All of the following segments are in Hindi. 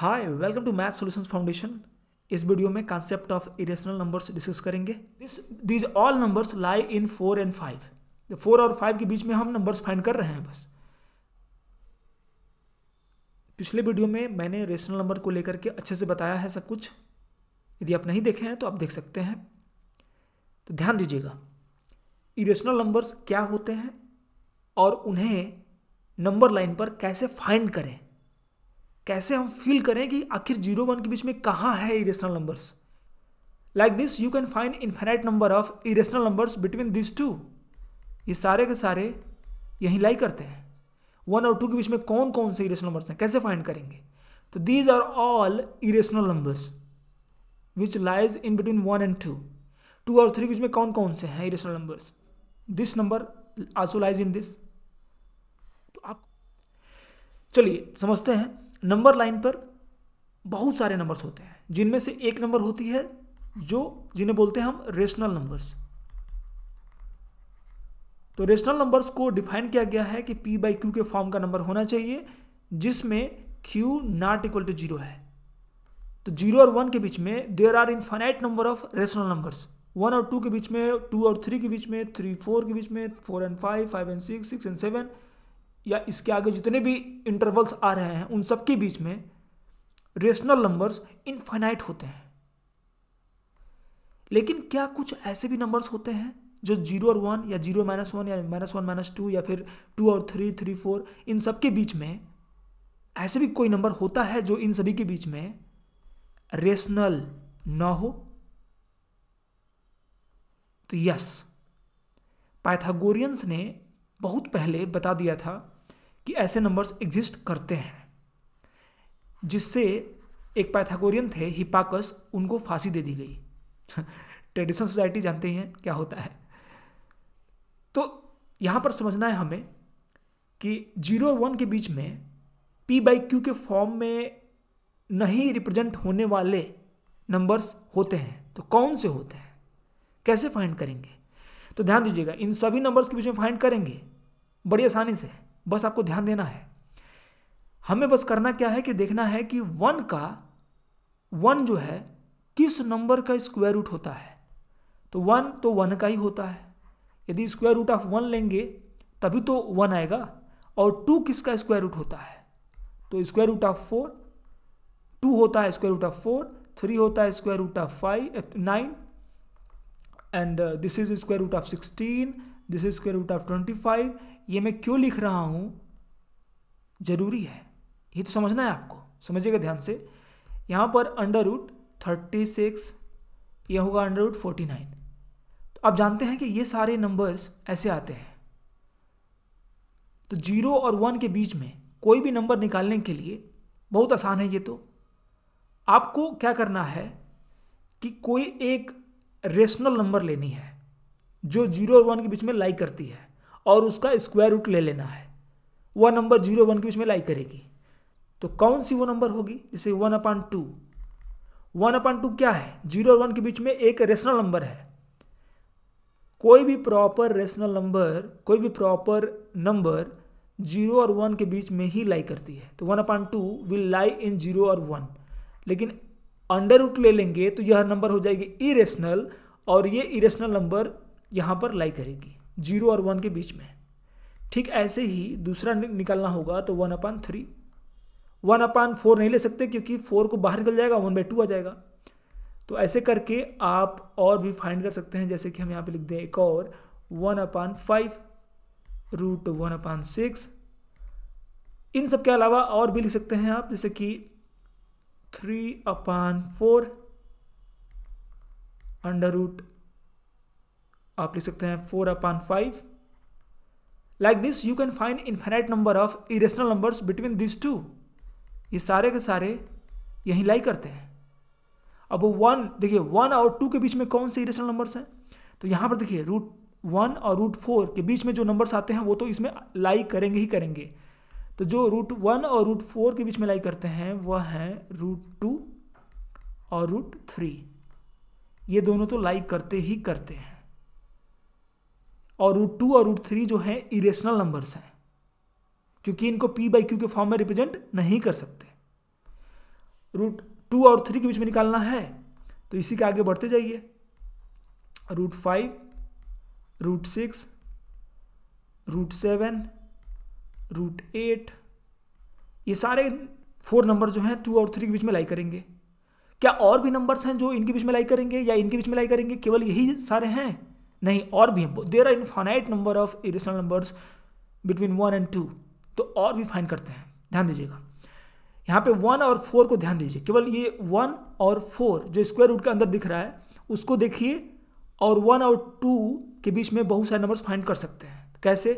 hi welcome to Math Solutions Foundation इस वीडियो में concept of irrational numbers discuss करेंगे this these all numbers lie in four and five four और फाइव के बीच में हम नंबर्स फाइंड कर रहे हैं बस पिछले वीडियो में मैंने रेशनल नंबर को लेकर के अच्छे से बताया है सब कुछ यदि आप नहीं देखे हैं तो आप देख सकते हैं तो ध्यान दीजिएगा इरेशनल नंबर्स क्या होते हैं और उन्हें नंबर लाइन पर कैसे फाइंड करें कैसे हम फील करें कि आखिर जीरो वन के बीच में कहाँ है irrational numbers like this you can find infinite number of irrational numbers between this two ये सारे के सारे यहीं लाई करते हैं वन और टू के बीच में कौन कौन से इरेशनल नंबर्स हैं कैसे फाइंड करेंगे तो these are all irrational numbers which lies in between one and two two और थ्री के बीच में कौन कौन से हैं irrational numbers this number also lies in this तो आप चलिए समझते हैं नंबर लाइन पर बहुत सारे नंबर्स होते हैं जिनमें से एक नंबर होती है जो जिन्हें बोलते हैं हम रेशनल नंबर्स तो रेशनल नंबर्स को डिफाइन किया गया है कि p बाई क्यू के फॉर्म का नंबर होना चाहिए जिसमें q not equal to zero है तो जीरो और वन के बीच में there are infinite number of rational numbers one और टू के बीच में टू और थ्री के बीच में थ्री फोर के बीच में four and five five and six six and seven या इसके आगे जितने भी इंटरवल्स आ रहे हैं उन सब के बीच में रेशनल नंबर्स इनफाइनाइट होते हैं लेकिन क्या कुछ ऐसे भी नंबर्स होते हैं जो जीरो और वन या जीरो माइनस वन या माइनस वन माइनस टू या फिर टू और थ्री थ्री फोर इन सब के बीच में ऐसे भी कोई नंबर होता है जो इन सभी के बीच में रेशनल ना हो तो यस पाइथागोरियंस ने बहुत पहले बता दिया था कि ऐसे नंबर्स एग्जिस्ट करते हैं जिससे एक पैथागोरियन थे हिपाकस उनको फांसी दे दी गई ट्रेडिशनल सोसाइटी जानते हैं क्या होता है तो यहाँ पर समझना है हमें कि जीरो वन के बीच में पी बाई क्यू के फॉर्म में नहीं रिप्रेजेंट होने वाले नंबर्स होते हैं तो कौन से होते हैं कैसे फाइंड करेंगे तो ध्यान दीजिएगा इन सभी नंबर्स के बीच में फाइंड करेंगे बड़ी आसानी से बस आपको ध्यान देना है हमें बस करना क्या है कि देखना है कि वन का वन जो है किस नंबर का स्क्वायर रूट होता है तो वन तो वन का ही होता है यदि स्क्वायर रूट ऑफ वन लेंगे तभी तो वन आएगा और टू किसका स्क्वायर रूट होता है तो square root of four two होता है square root of four three होता है square root of five nine and this is square root of sixteen this is square root of twenty five ये मैं क्यों लिख रहा हूँ ज़रूरी है ये तो समझना है आपको समझिएगा ध्यान से यहाँ पर अंडर रूट थर्टी सिक्स यह होगा अंडर रूट फोर्टी नाइन तो आप जानते हैं कि ये सारे नंबर्स ऐसे आते हैं तो जीरो और वन के बीच में कोई भी नंबर निकालने के लिए बहुत आसान है ये तो आपको क्या करना है कि कोई एक रेशनल नंबर लेनी है जो जीरो और वन के बीच में लाई करती है और उसका स्क्वायर रूट ले लेना है वह नंबर जीरो वन के बीच में लाई करेगी तो कौन सी वो नंबर होगी जैसे one upon two one upon two क्या है जीरो और वन के बीच में एक रेशनल नंबर है कोई भी प्रॉपर रेशनल नंबर कोई भी प्रॉपर नंबर जीरो और वन के बीच में ही लाई करती है तो one upon two will lie in zero और वन लेकिन अंडर रूट ले लेंगे तो यह नंबर हो जाएगी इरेशनल और ये इरेशनल नंबर यहाँ पर लाई करेगी जीरो और वन के बीच में ठीक ऐसे ही दूसरा निकालना होगा तो one upon three one upon four नहीं ले सकते क्योंकि फोर को बाहर निकल जाएगा वन बाई टू आ जाएगा तो ऐसे करके आप और भी फाइंड कर सकते हैं जैसे कि हम यहाँ पे लिख दें एक और one upon five root one upon six इन सब के अलावा और भी लिख सकते हैं आप जैसे कि three upon four under root आप लिख सकते हैं four upon five like this you can find infinite number of irrational numbers between this two ये सारे के सारे यहीं लाई करते हैं अब वो वन देखिए वन और टू के बीच में कौन से इरेशनल नंबर्स हैं तो यहाँ पर देखिए रूट वन और रूट फोर के बीच में जो नंबर्स आते हैं वो तो इसमें लाई करेंगे ही करेंगे तो जो रूट वन और रूट फोर के बीच में लाई करते हैं वह हैं रूट टू और रूट थ्री ये दोनों तो लाई करते ही करते हैं और रूट टू और रूट थ्री जो है इरेशनल नंबर्स हैं क्योंकि इनको पी बाई क्यू के फॉर्म में रिप्रेजेंट नहीं कर सकते रूट टू और थ्री के बीच में निकालना है तो इसी के आगे बढ़ते जाइए root five root six root seven root eight ये सारे फोर नंबर जो हैं टू और थ्री के बीच में लाई करेंगे क्या और भी नंबर्स हैं जो इनके बीच में लाई करेंगे या इनके बीच में लाई करेंगे केवल यही सारे हैं नहीं और भी there are infinite number of irrational numbers between one and two तो और भी फाइंड करते हैं ध्यान दीजिएगा यहाँ पे वन और फोर को ध्यान दीजिए केवल ये वन और फोर जो स्क्वायर रूट के अंदर दिख रहा है उसको देखिए और वन और टू के बीच में बहुत सारे नंबर्स फाइंड कर सकते हैं कैसे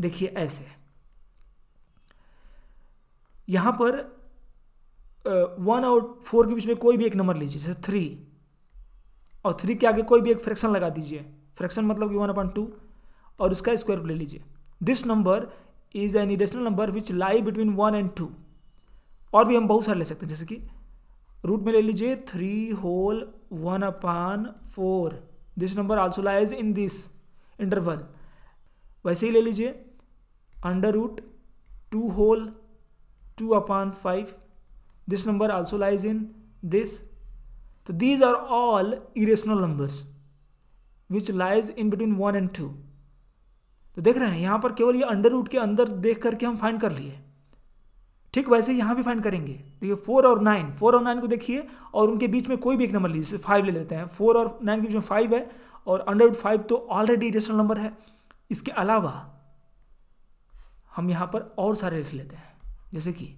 देखिए ऐसे यहाँ पर वन और फोर के बीच में कोई भी एक नंबर लीजिए जैसे थ्री और थ्री के आगे कोई भी एक फ्रैक्शन लगा दीजिए फ्रैक्शन मतलब कि वन अपन टू और उसका स्क्वायर ले लीजिए this number is an irrational number which lie between one and two और भी हम बहुत सारे ले सकते हैं जैसे कि रूट में ले लीजिए three whole one upon four this number also lies in this interval वैसे ही ले लीजिए under root two whole two upon five this number also lies in this तो these are all irrational numbers which lies in between one and two तो देख रहे हैं यहाँ पर केवल ये अंडर रूट के अंदर देख करके हम फाइंड कर लिए ठीक वैसे यहाँ भी फाइंड करेंगे देखिए तो फोर और नाइन फोर और नाइन को देखिए और उनके बीच में कोई भी एक नंबर लीजिए जैसे फाइव ले लेते हैं फोर और नाइन के बीच में फाइव है और अंडर रूट फाइव तो ऑलरेडी रेशनल नंबर है इसके अलावा हम यहाँ पर और सारे लिख लेते हैं जैसे कि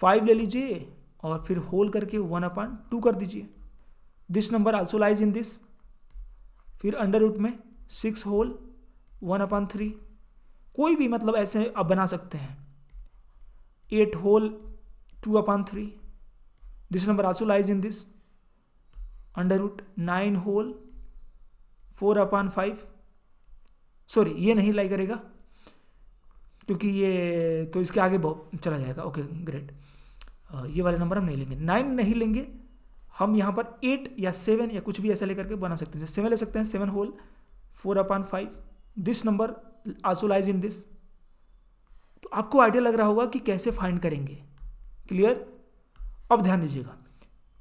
फाइव ले लीजिए और फिर होल करके वन अपॉइंट टू कर दीजिए this number also lies in this फिर अंडर रूट में six whole one upon three कोई भी मतलब ऐसे आप बना सकते हैं eight whole two upon three this number also lies in this under root nine whole four upon five sorry ये नहीं लाई करेगा क्योंकि ये तो इसके आगे चला जाएगा ओके ग्रेट ये वाला नंबर हम नहीं लेंगे नाइन नहीं लेंगे हम यहाँ पर एट या सेवन या कुछ भी ऐसा लेकर के बना सकते हैं सेवन ले सकते हैं seven whole four upon five this number also lies in this तो आपको आइडिया लग रहा होगा कि कैसे फाइंड करेंगे क्लियर अब ध्यान दीजिएगा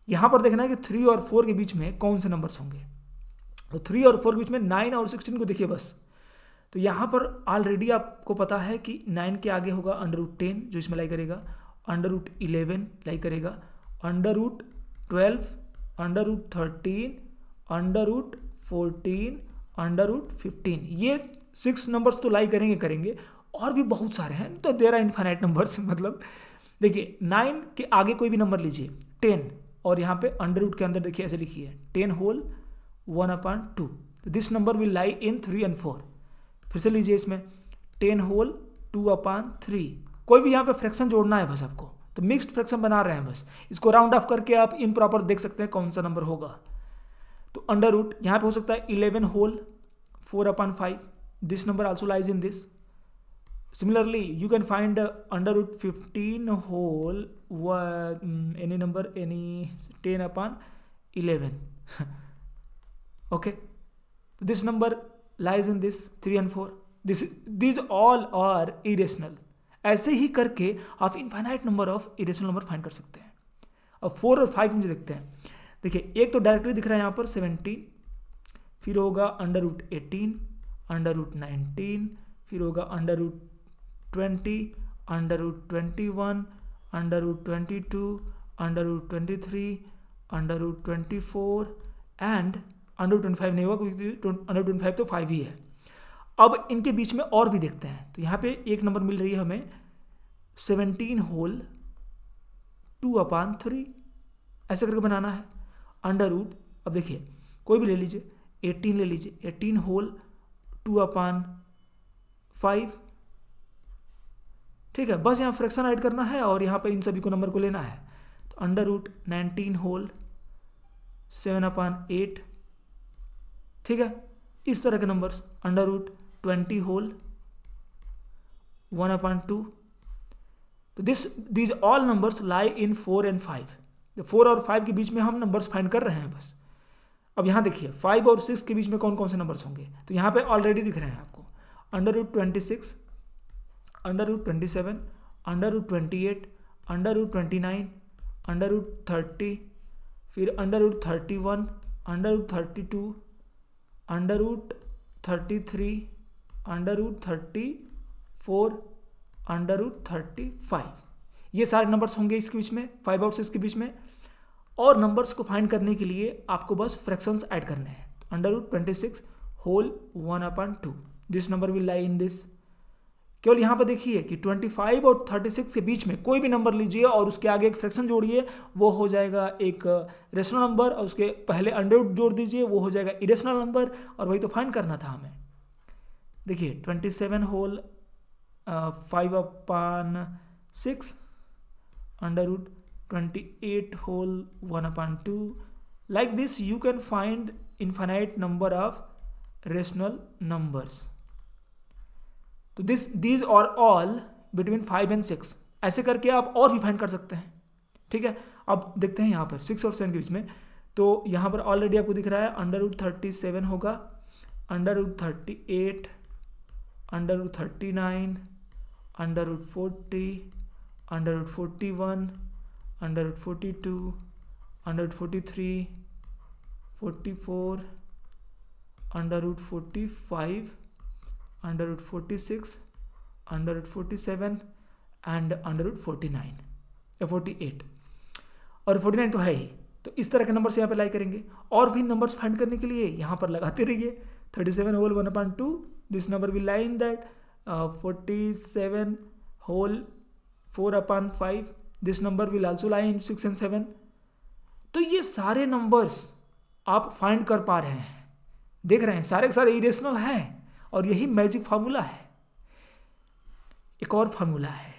यहाँ पर देखना है कि थ्री और फोर के बीच में कौन से नंबर्स होंगे तो थ्री और फोर के बीच में नाइन और सिक्सटीन को देखिए बस तो यहाँ पर ऑलरेडी आपको पता है कि नाइन के आगे होगा अंडर रूट टेन जो इसमें लाई करेगा अंडर रूट इलेवन लाई करेगा under root twelve under root thirteen under root fourteen under root fifteen ये सिक्स नंबर्स तो लाई करेंगे करेंगे और भी बहुत सारे हैं तो देर आर इन्फाइनाइट नंबर्स मतलब देखिए नाइन के आगे कोई भी नंबर लीजिए टेन और यहाँ पे अंडर रूट के अंदर देखिए ऐसे लिखिए ten whole one upon two तो this number will lie in three and four फिर से लीजिए इसमें ten whole two upon three कोई भी यहाँ पे फ्रैक्शन जोड़ना है बस आपको तो मिक्स्ड फ्रैक्शन बना रहे हैं बस इसको राउंड ऑफ करके आप इम्प्रॉपर देख सकते हैं कौन सा नंबर होगा तो अंडर रूट यहाँ पे हो सकता है eleven whole four upon five this number also lies in this similarly you can find under root fifteen whole one any number any ten upon eleven okay this number lies in this three and four this these all are irrational ऐसे ही करके आप infinite number of irrational number find कर सकते हैं अब फोर और फाइव मुझे देखते हैं देखिए एक तो डायरेक्टली दिख रहा है यहाँ पर सेवनटीन फिर होगा under root eighteen under root nineteen फिर होगा under root twenty under root twenty one under root twenty two under root twenty three under root twenty four and under twenty five नहीं होगा क्योंकि अंडर ट्वेंटी फाइव तो फाइव ही है अब इनके बीच में और भी देखते हैं तो यहाँ पे एक नंबर मिल रही है हमें seventeen whole two upon three ऐसे करके बनाना है अंडर रूट अब देखिए कोई भी ले लीजिए एटीन ले लीजिए eighteen whole two upon five ठीक है बस यहाँ फ्रैक्शन ऐड करना है और यहाँ पे इन सभी को नंबर को लेना है तो under root nineteen whole seven upon eight ठीक है इस तरह के numbers under root twenty whole one upon two तो this these all numbers lie in four and five तो फोर और फाइव के बीच में हम नंबर्स फाइंड कर रहे हैं बस अब यहाँ देखिए फाइव और सिक्स के बीच में कौन कौन से नंबर्स होंगे तो यहाँ पे ऑलरेडी दिख रहे हैं आपको under root twenty six under root twenty seven under root twenty eight under root twenty nine under root thirty फिर under root thirty one under root thirty two under root thirty three under root thirty four under root thirty five ये सारे नंबर्स होंगे इसके बीच में फाइव और सिक्स के बीच में और नंबर्स को फाइंड करने के लिए आपको बस फ्रैक्शंस ऐड करने हैं under root twenty six whole one upon two this number will lie in this केवल यहाँ पर देखिए कि 25 और 36 के बीच में कोई भी नंबर लीजिए और उसके आगे एक फ्रैक्शन जोड़िए वो हो जाएगा एक रेशनल uh, नंबर और उसके पहले अंडर जोड़ दीजिए वो हो जाएगा इरेशनल नंबर और वही तो फाइंड करना था हमें देखिए twenty seven whole five upon six under root twenty eight whole one upon two like this you can find infinite number of rational numbers तो दिस दीज और all between five and six ऐसे करके आप और भी फाइंड कर सकते हैं ठीक है अब देखते हैं यहाँ पर सिक्स और सेवन के बीच में तो यहाँ पर ऑलरेडी आपको दिख रहा है अंडर रूट थर्टी सेवन होगा under root thirty eight under root thirty nine under root forty under root forty one under root forty two under root forty three forty four under root forty five under root forty six under root forty seven and under root forty nine या फोर्टी एट और फोर्टी नाइन तो है ही तो इस तरह के नंबर्स यहाँ पे लाई करेंगे और भी नंबर्स फाइंड करने के लिए यहाँ पर लगाते रहिए thirty seven whole one point two this number will lie in that uh, 47 whole 4 upon 5 this number will also lie in six and seven तो ये सारे नंबर्स आप फाइंड कर पा रहे हैं देख रहे हैं सारे के सारे इरेशनल हैं और यही मैजिक फार्मूला है एक और फार्मूला है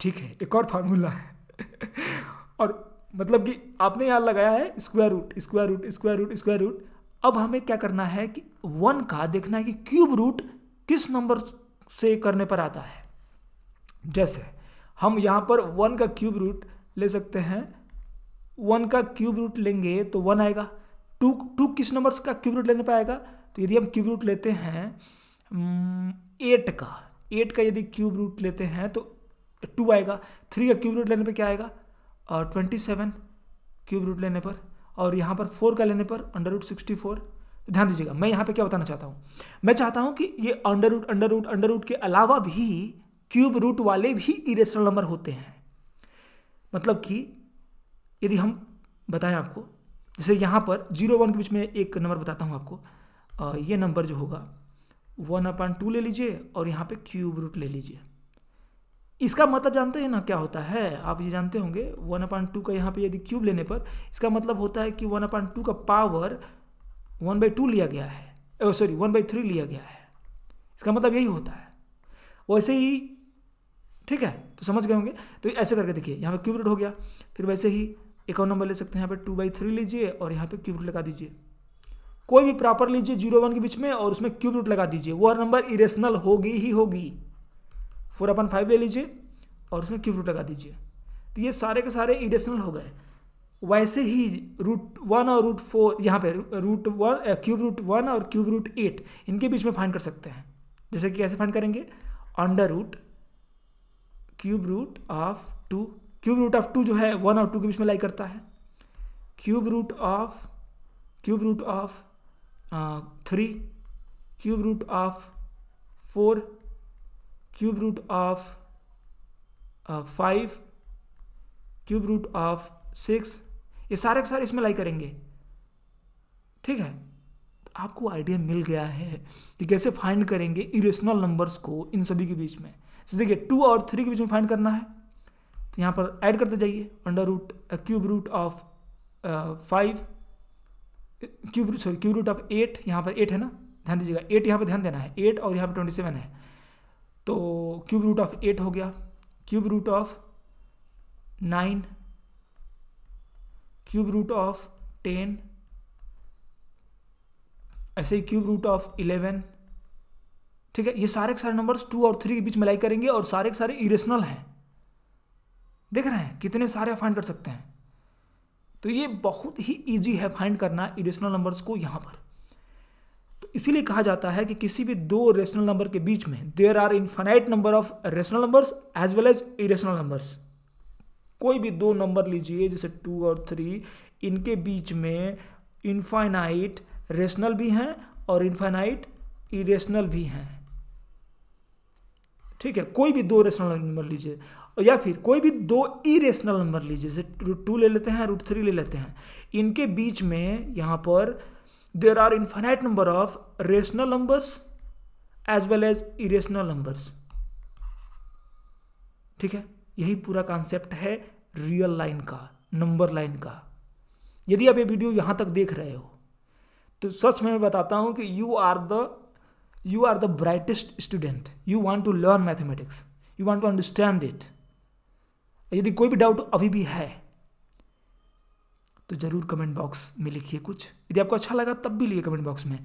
ठीक है एक और फार्मूला है और मतलब कि आपने यहाँ लगाया है square root square root square root square root अब हमें क्या करना है कि वन का देखना है कि क्यूब रूट किस नंबर से करने पर आता है जैसे हम यहाँ पर वन का क्यूब रूट ले सकते हैं वन का क्यूब रूट लेंगे तो वन आएगा टू टू किस नंबर का क्यूब रूट लेने पर आएगा तो यदि हम क्यूब रूट लेते हैं एट का एट का यदि क्यूब रूट लेते हैं तो टू आएगा थ्री का क्यूब रूट लेने पर क्या आएगा ट्वेंटी सेवन क्यूब रूट लेने पर और यहाँ पर फोर का लेने पर अंडर रूट सिक्सटी फोर ध्यान दीजिएगा मैं यहाँ पे क्या बताना चाहता हूँ मैं चाहता हूँ कि ये under root under root under root के अलावा भी क्यूब रूट वाले भी इरेशनल नंबर होते हैं मतलब कि यदि हम बताएं आपको जैसे यहाँ पर जीरो वन के बीच में एक नंबर बताता हूँ आपको आ, ये नंबर जो होगा वन अपॉन टू ले लीजिए और यहाँ पे क्यूब रूट ले लीजिए इसका मतलब जानते हैं ना क्या होता है आप ये जानते होंगे वन अपान टू का यहाँ पे यदि क्यूब लेने पर इसका मतलब होता है कि वन अपान टू का पावर वन बाई टू लिया गया है सॉरी वन बाई थ्री लिया गया है इसका मतलब यही होता है वैसे ही ठीक है तो समझ गए होंगे तो ऐसे करके देखिए यहाँ पे क्यूब रूट हो गया फिर वैसे ही एक और नंबर ले सकते हैं यहाँ पर टू बाई थ्री लीजिए और यहाँ पे क्यूब रूट लगा दीजिए कोई भी प्रॉपर लीजिए जीरो वन के बीच में और उसमें क्यूब रूट लगा दीजिए वह नंबर इरेशनल होगी ही होगी फोर अपन फाइव ले लीजिए और उसमें क्यूब रूट लगा दीजिए तो ये सारे के सारे इरेशनल हो गए वैसे ही रूट वन और रूट फोर यहाँ पे root one cube root one और क्यूब रूट एट इनके बीच में फाइंड कर सकते हैं जैसे कि कैसे फाइंड करेंगे under root cube root of two cube root of two जो है वन और टू के बीच में लाई करता है cube root of cube root of three cube root of four cube root of five cube root of six ये सारे के सारे इसमें लाई करेंगे ठीक है तो आपको आइडिया मिल गया है कि कैसे फाइंड करेंगे इरेशनल नंबर्स को इन सभी के बीच में तो देखिए टू और थ्री के बीच में फाइंड करना है तो यहाँ पर ऐड करते जाइए under root cube root of five cube sorry cube root of eight यहाँ पर एट है ना ध्यान दीजिएगा एट यहाँ पर ध्यान देना है एट और यहाँ पर ट्वेंटी सेवन है तो क्यूब रूट ऑफ एट हो गया cube root of nine cube root of ten ऐसे ही क्यूब रूट ऑफ इलेवन ठीक है ये सारे के सारे नंबर्स टू और थ्री के बीच मिलाई करेंगे और सारे के सारे इरेशनल हैं देख रहे हैं कितने सारे फाइंड कर सकते हैं तो ये बहुत ही ईजी है फाइंड करना इरेशनल नंबर्स को यहाँ पर इसीलिए कहा जाता है कि किसी भी दो रेशनल नंबर के बीच में there are infinite number of rational numbers as well as irrational numbers कोई भी दो नंबर लीजिए जैसे टू और थ्री इनके बीच में इन्फाइनाइट रेशनल भी हैं और इन्फाइनाइट इरेशनल भी हैं ठीक है कोई भी दो रेशनल नंबर लीजिए या फिर कोई भी दो इरेशनल नंबर लीजिए जैसे रूट टू ले लेते हैं रूट थ्री ले लेते हैं इनके बीच में यहाँ पर there are infinite number of rational numbers as well as irrational numbers ठीक है यही पूरा कॉन्सेप्ट है रियल लाइन का नंबर लाइन का यदि आप ये वीडियो यहां तक देख रहे हो तो सच में मैं बताता हूं कि you are the you are the brightest student you want to learn mathematics you want to understand it यदि कोई भी डाउट अभी भी है तो ज़रूर कमेंट बॉक्स में लिखिए कुछ यदि आपको अच्छा लगा तब भी लिए कमेंट बॉक्स में